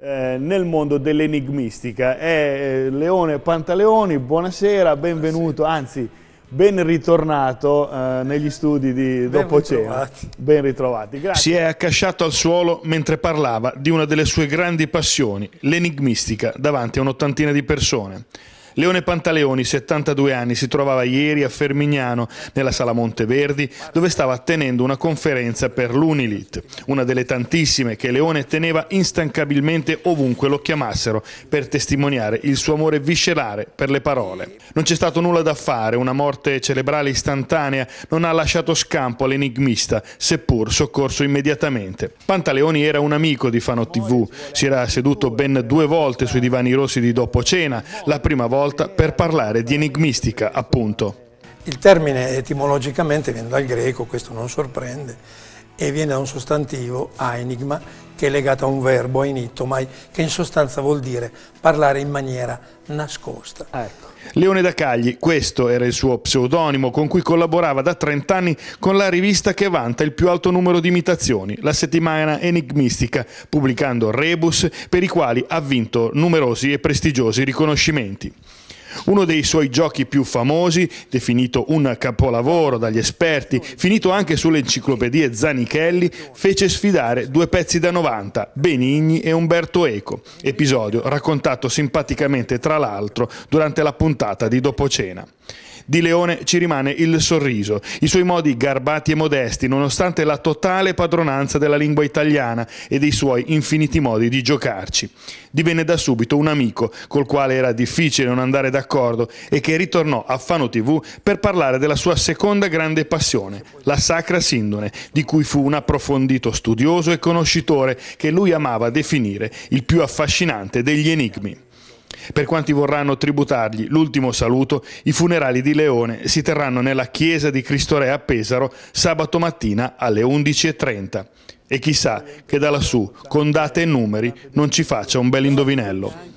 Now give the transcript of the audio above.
Eh, nel mondo dell'enigmistica. È eh, Leone Pantaleoni, buonasera, benvenuto, buonasera. anzi ben ritornato eh, negli studi di ben dopo cena. Ben ritrovati. Grazie. Si è accasciato al suolo mentre parlava di una delle sue grandi passioni, l'enigmistica, davanti a un'ottantina di persone. Leone Pantaleoni, 72 anni, si trovava ieri a Fermignano, nella sala Monteverdi, dove stava tenendo una conferenza per l'Unilit, una delle tantissime che Leone teneva instancabilmente ovunque lo chiamassero per testimoniare il suo amore viscerale per le parole. Non c'è stato nulla da fare, una morte cerebrale istantanea non ha lasciato scampo all'enigmista, seppur soccorso immediatamente. Pantaleoni era un amico di Fano TV, si era seduto ben due volte sui divani rossi di dopo cena, la prima volta volta per parlare di enigmistica, appunto. Il termine etimologicamente viene dal greco, questo non sorprende, e viene da un sostantivo, enigma, che è legato a un verbo, enittomai, che in sostanza vuol dire parlare in maniera nascosta. Ah, ecco. Leone da Cagli, questo era il suo pseudonimo con cui collaborava da 30 anni con la rivista che vanta il più alto numero di imitazioni, la settimana enigmistica, pubblicando rebus per i quali ha vinto numerosi e prestigiosi riconoscimenti. Uno dei suoi giochi più famosi, definito un capolavoro dagli esperti, finito anche sulle enciclopedie Zanichelli, fece sfidare due pezzi da 90, Benigni e Umberto Eco, episodio raccontato simpaticamente tra l'altro durante la puntata di Dopocena. Di Leone ci rimane il sorriso, i suoi modi garbati e modesti, nonostante la totale padronanza della lingua italiana e dei suoi infiniti modi di giocarci. Divenne da subito un amico col quale era difficile non andare d'accordo e che ritornò a Fano TV per parlare della sua seconda grande passione, la Sacra Sindone, di cui fu un approfondito studioso e conoscitore che lui amava definire il più affascinante degli enigmi. Per quanti vorranno tributargli l'ultimo saluto, i funerali di Leone si terranno nella chiesa di Cristo Re a Pesaro sabato mattina alle 11.30. E chissà che da lassù, con date e numeri, non ci faccia un bel indovinello.